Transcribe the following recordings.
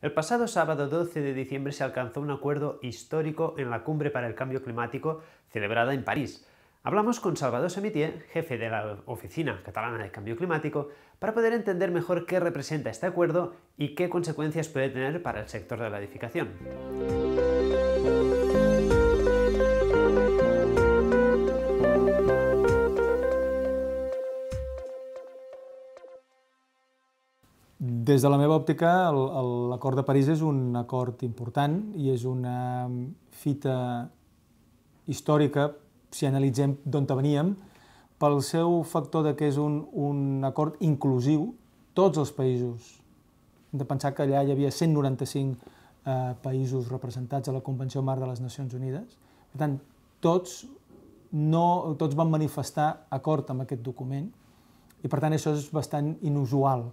El pasado sábado 12 de diciembre se alcanzó un acuerdo histórico en la Cumbre para el Cambio Climático celebrada en París. Hablamos con Salvador Semitier, jefe de la Oficina Catalana de Cambio Climático, para poder entender mejor qué representa este acuerdo y qué consecuencias puede tener para el sector de la edificación. Des de la meva òptica, l'acord de París és un acord important i és una um, fita històrica, si analitzem d'on veníem, pel seu factor de que és un, un acord inclusiu, tots els països. Hem de pensar que allà hi havia 195 eh, països representats a la Convenció Mar de les Nacions Unides. Per tant, tots, no, tots van manifestar acord amb aquest document i, per tant, això és bastant inusual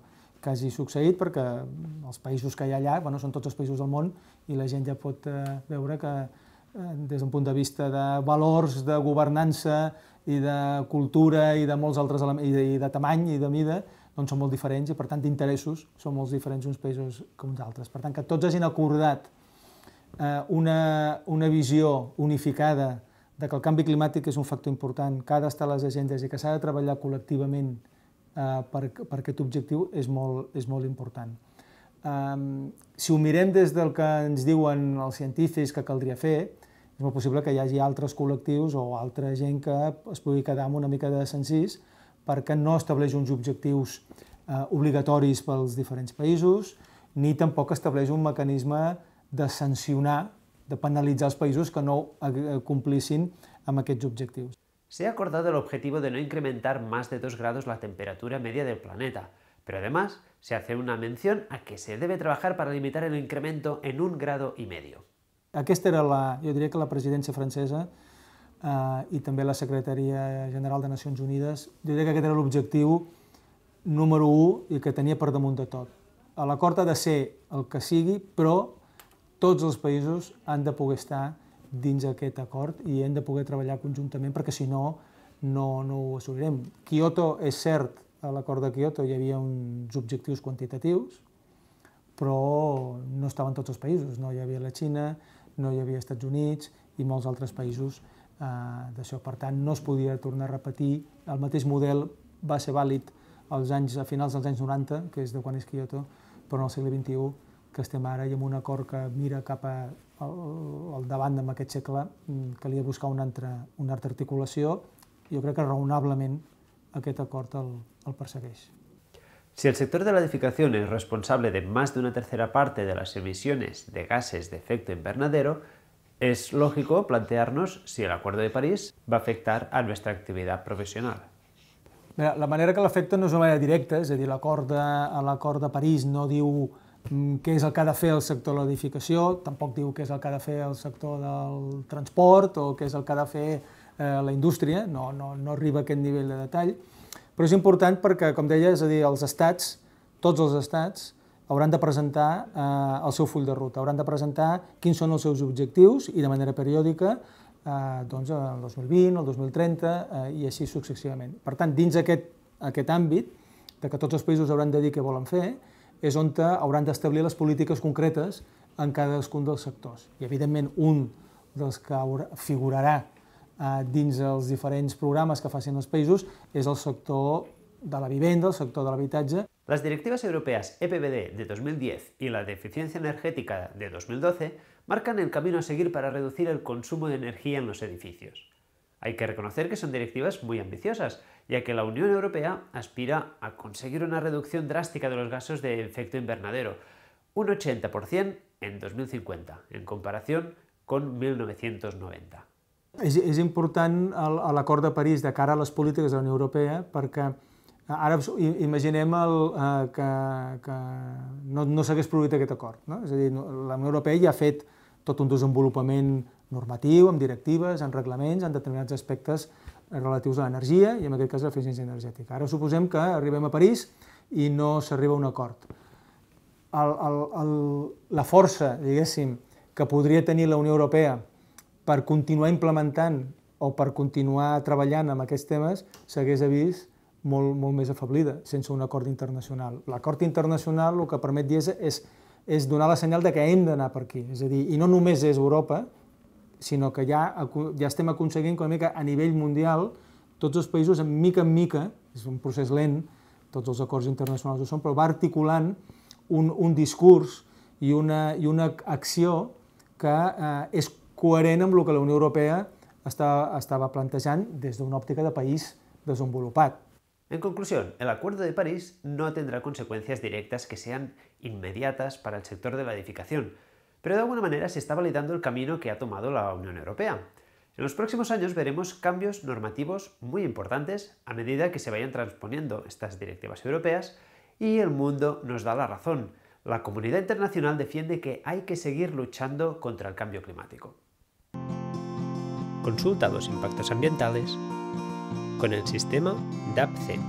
hagi succeït perquè els països que hi ha allà bueno, són tots els països del món i la gent ja pot eh, veure que eh, des d'un punt de vista de valors, de governança i de cultura i de molts altres elements, i de, i de tamany i de mida, doncs són molt diferents i per tant d'interessos són molt diferents uns països que uns altres. Per tant, que tots hagin acordat eh, una, una visió unificada de que el canvi climàtic és un factor important, que ha d'estar a les agendes i que s'ha de treballar col·lectivament Eh, per, per aquest objectiu és molt, és molt important. Um, si ho mirem des del que ens diuen els científics que caldria fer, és molt possible que hi hagi altres col·lectius o altra gent que es pugui quedar amb una mica de sencís perquè no estableix uns objectius eh, obligatoris pels diferents països, ni tampoc estableix un mecanisme de sancionar, de penalitzar els països que no eh, complissin amb aquests objectius. Se ha acordado el objetivo de no incrementar más de 2 grados la temperatura media del planeta, pero además se hace una mención a que se debe trabajar para limitar el incremento en un grado i medio. Aquesta era la, jo diria que la presidència francesa eh, i també la Secretaria General de Nacions Unides, jo diria que aquest era l'objectiu número 1 i que tenia per damunt de tot. L'acord ha de ser el que sigui, però tots els països han de poder estar dins aquest acord i hem de poder treballar conjuntament perquè si no, no, no ho assolirem. Kyoto és cert, a l'acord de Kyoto hi havia uns objectius quantitatius, però no estaven tots els països, no hi havia la Xina, no hi havia Estats Units i molts altres països eh, d'això. Per tant, no es podia tornar a repetir. El mateix model va ser vàlid als anys, a finals dels anys 90, que és de quan és Kyoto, però en el segle XXI que estem ara i amb un acord que mira cap a, al, al davant amb aquest segle, mm, calia buscar una altra, una altra articulació. Jo crec que raonablement aquest acord el, el persegueix. Si el sector de la és responsable de més d'una tercera part de les emissions de gases d'efecte invernadero, és lògic plantear-nos si el de París va afectar a nostra activitat professional. Mira, la manera que l'afecta no és una manera directa, és a dir, l'acord de, de París no diu Mm, què és el que ha de fer el sector de l'edificació, tampoc diu què és el que ha de fer el sector del transport o què és el que ha de fer eh, la indústria, no, no, no arriba a aquest nivell de detall, però és important perquè, com deia, és a dir, els estats, tots els estats, hauran de presentar eh, el seu full de ruta, hauran de presentar quins són els seus objectius i de manera periòdica eh, doncs, el 2020, el 2030 eh, i així successivament. Per tant, dins aquest, aquest àmbit, de que tots els països hauran de dir què volen fer, és on hauran d'establir les polítiques concretes en cadascun dels sectors. I, evidentment, un dels que figurarà eh, dins els diferents programes que facin els països és el sector de la vivenda, el sector de l'habitatge. Les directives europees EPBD de 2010 i la de energètica de 2012 marcan el camí a seguir per a reduir el consum d'energia en els edificis. Hay que reconocer que son directivas muy ambiciosas, ya que la Unión Europea aspira a conseguir una reducción drástica de los gases de efecto invernadero, un 80% en 2050, en comparación con 1990. És, és important l'acord de París de cara a les polítiques de la Unió Europea eh? perquè eh, ara imaginem el, eh, que, que no, no s'hagués produït aquest acord. No? És a dir, la Unió Europea ja ha fet tot un desenvolupament normatiu, amb directives, amb reglaments, en determinats aspectes relatius a l'energia i en aquest cas a l'eficiència energètica. Ara suposem que arribem a París i no s'arriba a un acord. El, el, el, la força, diguéssim, que podria tenir la Unió Europea per continuar implementant o per continuar treballant amb aquests temes s'hagués vist molt, molt més afablida sense un acord internacional. L'acord internacional el que permet dir és, és, és donar la senyal de que hem d'anar per aquí. És a dir, i no només és Europa, sinó que ja, ja estem aconseguint que a mica a nivell mundial tots els països, en mica en mica, és un procés lent, tots els acords internacionals ho són, però va articulant un, un discurs i una, i una acció que eh, és coherent amb el que la Unió Europea està, estava plantejant des d'una òptica de país desenvolupat. En conclusió, el Acuerdo de París no tindrà conseqüències directes que sean immediates per al sector de la pero de alguna manera se está validando el camino que ha tomado la Unión Europea. En los próximos años veremos cambios normativos muy importantes a medida que se vayan transponiendo estas directivas europeas y el mundo nos da la razón. La comunidad internacional defiende que hay que seguir luchando contra el cambio climático. Consulta los impactos ambientales con el sistema DAPC.